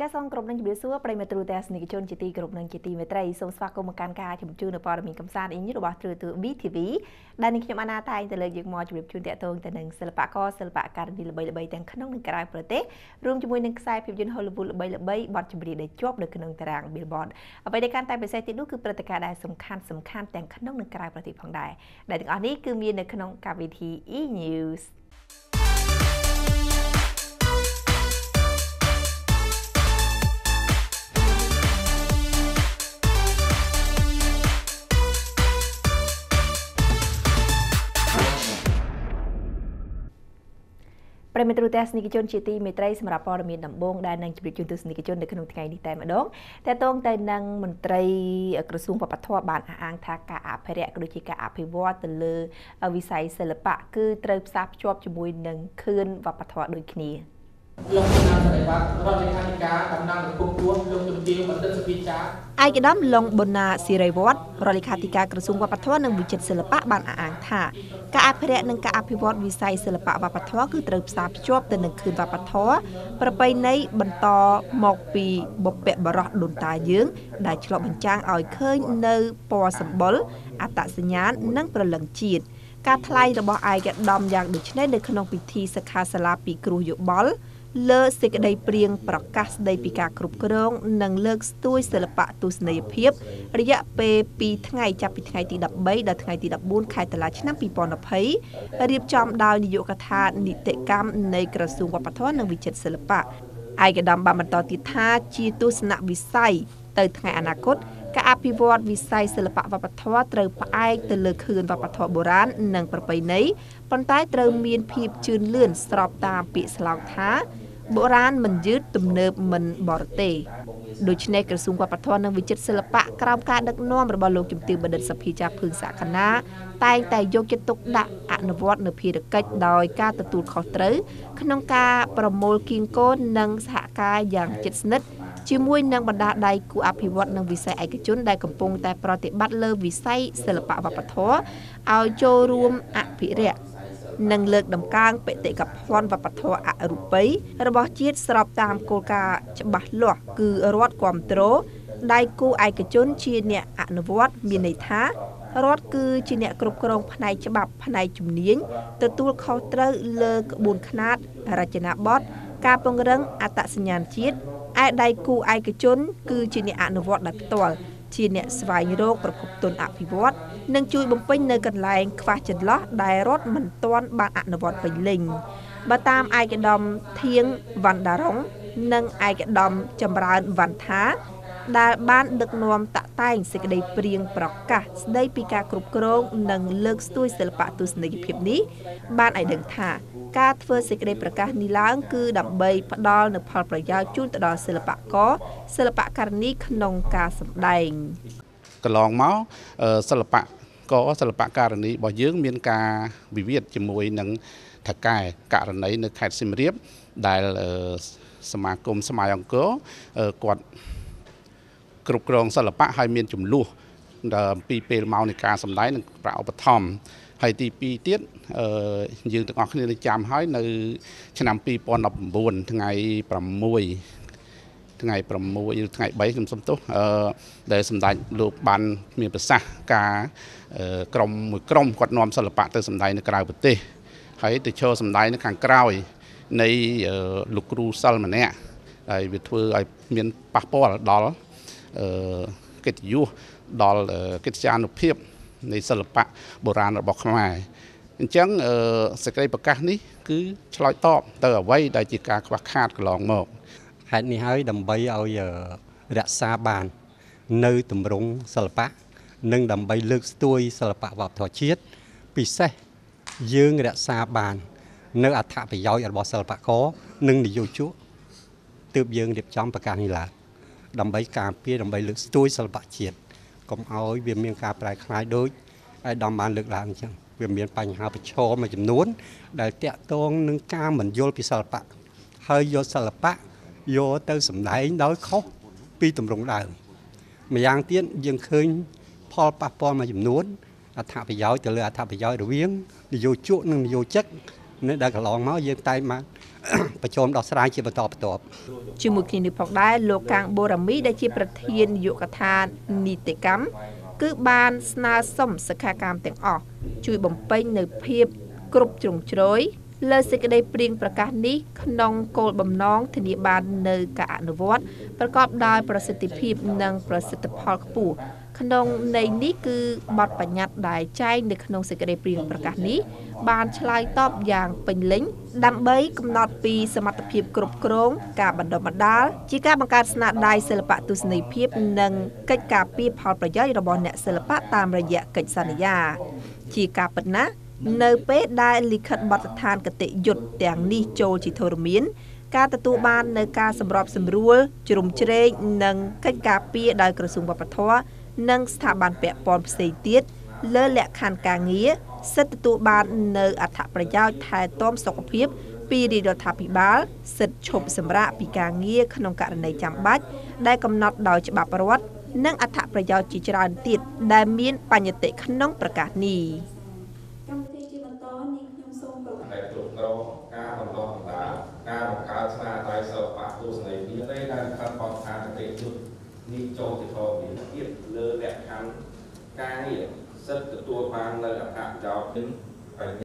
ចាសសូមក្រុមនឹងជម្រាបសួរប្រិមត្តទ្រូទស្សនិកជនជាទីគោរពនិងជាទីមេត្រីសូមស្វាគមន៍មកកាន់ការជម្ជូននៅព័ត៌មានកំសាន្តអ៊ីញរបស់ទ្រូទូ BTV ដែលនាងខ្ញុំអាណាតែងទៅលើកយកមកជម្រាបជូនតាក់ទងទៅនឹងសិល្បករសិល្បករនីល្បីៗទាំងក្នុងនិងក្រៅប្រទេសរួមជាមួយនឹងខ្សែភាពយន្ត Hollywood ល្បីៗបទចម្រៀងដែលជាប់នៅក្នុងតារាង Billboard អ្វីដែលកាន់តែពិសេសទៀតនោះគឺព្រឹត្តិការណ៍ដែលសំខាន់សំខាន់ទាំងក្នុងនិងក្រៅប្រទេសផងដែរដែលទាំងអស់នេះគឺមាននៅក្នុងកម្មវិធី E News ប្រិមត្តទស្សនិកជនជាទីមេត្រីសម្រាប់ព័ត៌មានដំបូងដែលនឹងជម្រាបជូនទស្សនិកជននៅក្នុងថ្ងៃនេះតែម្ដងតកតងទៅនឹងមន្ត្រីក្រសួងវប្បធម៌បានអះអាងថាការអភិរក្សក៏ដូចជាការអភិវឌ្ឍទៅលើវិស័យសិល្បៈគឺត្រូវផ្សារភ្ជាប់ជាមួយនឹងខឿនវប្បធម៌ដូចគ្នា។លោកគណៈបដិវត្តរដ្ឋលេខាធិការតំណាងលោកពុកពួនលោកជំទាវបណ្ឌិតសុភីចាឯកឧត្តមលងបូណាសិរីវត្តរដ្ឋលេខាធិការក្រសួងវប្បធម៌និងវិចិត្រសិល្បៈបានអះអាងថាការអភិរក្សនិងការអភិវឌ្ឍវិស័យសិល្បៈវប្បធម៌គឺត្រូវផ្សារភ្ជាប់ទៅនឹងខឿនវប្បធម៌ប្រពៃណីបន្តមកពីបុព្វបុរសដូនតាយើង ដែលឆ្លុះបញ្ចាំងឲ្យឃើញនៅពណ៌សម្បុរអត្តសញ្ញាណនិង ប្រលឹងជាតិការថ្លែងរបស់ឯកឧត្តមយ៉ាងដូចនេះនៅក្នុងពិធីសិក្ខាសាលាពីគ្រូយោបល់លើសេចក្តីព្រៀងប្រកាសស្តីពីការគ្រប់គ្រងនិងលើកស្ទួយសិល្បៈទស្សនីយភាពរយៈពេល2ថ្ងៃចាប់ពីថ្ងៃទី13ដល់ថ្ងៃទី14ខែតុលាឆ្នាំ2020រៀបចំដោយនាយកដ្ឋាននីតិកម្មនៃក្រសួងវប្បធម៌និងវិចិត្រសិល្បៈឯកឧត្តមបានបន្តទៀតថាជាទស្សនវិស័យទៅថ្ងៃអនាគតការអភិវឌ្ឍវិស័យសិល្បៈវប្បធម៌ត្រូវផ្អែកទៅលើខឿនវប្បធម៌បុរាណនិងប្រពៃណីប៉ុន្តែត្រូវមានភាពជឿនលឿនស្របតាមពាក្យស្លោកថាបុរាណមិនយឺតទំនើបមិនបរទេសដូច្នេះក្រសួងវប្បធម៌និងវិចិត្រសិល្បៈក្រោមការដឹកនាំរបស់លោកជំទាវបណ្ឌិតសភាចាភឿងសក្ខណាតែងតែយកចិត្តទុកដាក់អនុវត្តនូវភារកិច្ចដោយការទទួលខុសត្រូវក្នុងការ ប្រមូលគៀងគននិងសហការយ៉ាងជិតស្និទ្ធជាមួយនឹងបណ្ដាដៃគូអភិវឌ្ឍនិងវិស័យឯកជនដែលកំពុងតែប្រតិបត្តិលើវិស័យសិល្បៈវប្បធម៌ឲ្យចូលរួម អភិរក្សនិងលើកដំកើងបេតិកភណ្ឌវប្បធម៌អរូបីរបស់ជាតិស្របតាមគោលការណ៍ច្បាស់លាស់គឺរដ្ឋគ្រប់គ្រងដៃគូឯកជនជាអ្នកអនុវត្តមានន័យថា រដ្ឋគឺជាអ្នកគ្រប់គ្រងផ្នែកច្បាប់ផ្នែកជំនាញទទួលខុសត្រូវលើក្បួនខ្នាតរចនាប័ទ្មការពង្រឹងអត្តសញ្ញាណជាតិឯដៃគូឯកជនគឺជាអ្នកអនុវត្តដោយផ្ទាល់ជាអ្នកស្វែងរកប្រភពទុនអភិវឌ្ឍនិងជួយបំពេញនៅកន្លែងខ្វះចន្លោះដែលរដ្ឋមិនទាន់បានអនុវត្តពេញលេញ បើតាមឯកឧត្តមធៀងវណ្ដារុងនិងឯកឧត្តមចម្រើនវណ្ថាដែលបានដឹកនាំតាក់តែងសេចក្តីព្រៀងប្រកាសស្តីពីការគ្រប់គ្រងនិងលើកស្ទួយសិល្បៈទស្សនវិជ្ជានេះ បានឲ្យដឹងថាការធ្វើសេចក្តីប្រកាសនេះឡើងគឺដើម្បីផ្ដល់នូវផលប្រយោជន៍ជូនទៅដល់សិល្បករសិល្បករនីក្នុងការសម្ដែងកន្លងមកសិល្បៈក៏សិល្បករនីរបស់យើង មានការវិវាទជាមួយនឹងថកែករណីនៅខេត្តសៀមរាប ដែលសមាគមស្មៃអង្គរគាត់គ្រប់គ្រងសិល្បៈហើយមានចំនួនអំពីពេលមកនៃការសម្ដែងនិងប្រាក់ឧបត្ថម្ភហើយទី2ទៀតយើងទាំងអស់គ្នានឹងចាំហើយ នៅ ឆ្នាំ2019ថ្ងៃ6ថ្ងៃ6ឬថ្ងៃ3ខ្ញុំសុំទោសអឺដែលសម្ដេចលោកបានមានប្រសាសន៍ការក្រមមួយក្រមគាត់នាំសិល្បៈទៅសម្ដែងនៅក្រៅប្រទេសហើយទៅឈរសម្ដែងនៅខាងក្រោយនៃលោកគ្រូសិលម្នាក់ហើយវាធ្វើឲ្យមានប៉ះពាល់ដល់កិត្តិយសដល់កិត្តិយានុភាពនៃសិល្បៈបុរាណរបស់ខ្មែរអញ្ចឹងសេចក្តីប្រកាសនេះ គឺឆ្លើយតបទៅអ្វីដែលជាការ ខ្វះខាតកន្លងមកហេតុនេះហើយដើម្បីឲ្យរក្សាបាន នៅទម្រង់សិល្បៈនិងដើម្បីលើកស្ទួយសិល្បៈវប្បធម៌ជាតិពិសេសយើងរក្សាបាន នៅអត្ថប្រយោជន៍របស់សិល្បករនិងនិយោជកទើបយើងរៀបចំប្រកាសនេះឡើងដើម្បីការពារដើម្បីលើកស្ទួយសិល្បៈជាតិកុំឲ្យវាមានការប្រែក្លាយដូចឯដំបានលើកឡើងអញ្ចឹងវាមានបញ្ហាប្រឈមមួយចំនួនដែលតាក់ទងនឹងការមិនយល់ពីសិល្បៈហើយយកសិល្បៈយកទៅសម្ដែងដោយខុសពីទម្រង់ដើមម្យ៉ាងទៀតយើងឃើញផលប៉ះពាល់មួយចំនួនអត្ថប្រយោជន៍ទៅលើអត្ថប្រយោជន៍រវាងនយោជកនិងនយោជិកនៅដែលកន្លងមកយើងតែងមកប្រជុំដោះស្រាយជាបន្តបន្ទាប់ជាមួយគ្នានេះផងដែរលោកកាងបូរ៉ាមីដែលជាប្រធានយុគថានីតិកម្មគឺបានស្នើសុំសិក្ខាកាមទាំងអស់ជួយបំពេញនៅភាពគ្រប់ជ្រុងជ្រោយលើសេចក្តី ព្រៀងប្រកាសនេះ ក្នុងគោលបំណងធានាបាននៅការអនុវត្ត ប្រកបដោយប្រសិទ្ធភាពនិង ប្រសិទ្ធផលខ្ពស់ក្នុងន័យនេះគឺបទបញ្ញត្តិដែលចែងនៅក្នុងសេចក្តីព្រាងប្រកាសនេះបានឆ្លើយតបយ៉ាង ពេញលេញដើម្បីកំណត់ពី សមត្ថភាពគ្រប់គ្រង ការបណ្ដុះបណ្ដាលជាការបង្កើតស្នាដៃសិល្បៈទស្សនីយភាព និងកិច្ចការពីផលប្រយោជន៍របស់អ្នកសិល្បៈតាមរយៈកិច្ចសន្យាជាការពិតណាស់នៅពេលដែលលិខិតបទដ្ឋានគតិយុត្តទាំងនេះចូលជាធរមាន ការទទួលបាននៅការសម្របសម្រួល ជ្រុំជ្រែកនិងកិច្ចការពីដោយក្រសួងវប្បធម៌និងស្ថាប័នពាក់ព័ន្ធផ្សេងទៀតលើលក្ខខណ្ឌការងារសិទ្ធិទទួលបាននៅអត្ថប្រយោជន៍ថែទាំសុខភាព ពីរាជរដ្ឋាភិបាល សិទ្ធិឈប់សម្រាកពីការងារក្នុងករណីចាំបាច់ដែលកំណត់ដោយច្បាប់រដ្ឋនិងអត្ថប្រយោជន៍ជាច្រើនទៀតដែល មាន បញ្ញតិក្នុង ប្រកាសនេះកម្មវិធីជាបន្តនេះខ្ញុំសូមប្រកាសតែគ្រប់គ្រងការបន្តដំណើរការបង្កើតស្នាដៃសិល្បៈទស្សនីយវិទ្យាដែលខិតបត់តាមអតិថិជននេះចូលទៅធម៌មានទៀតលើលក្ខខណ្ឌការងារសិទ្ធទទួលបាននៅអត្ថប្រយោជន៍បញ្ញា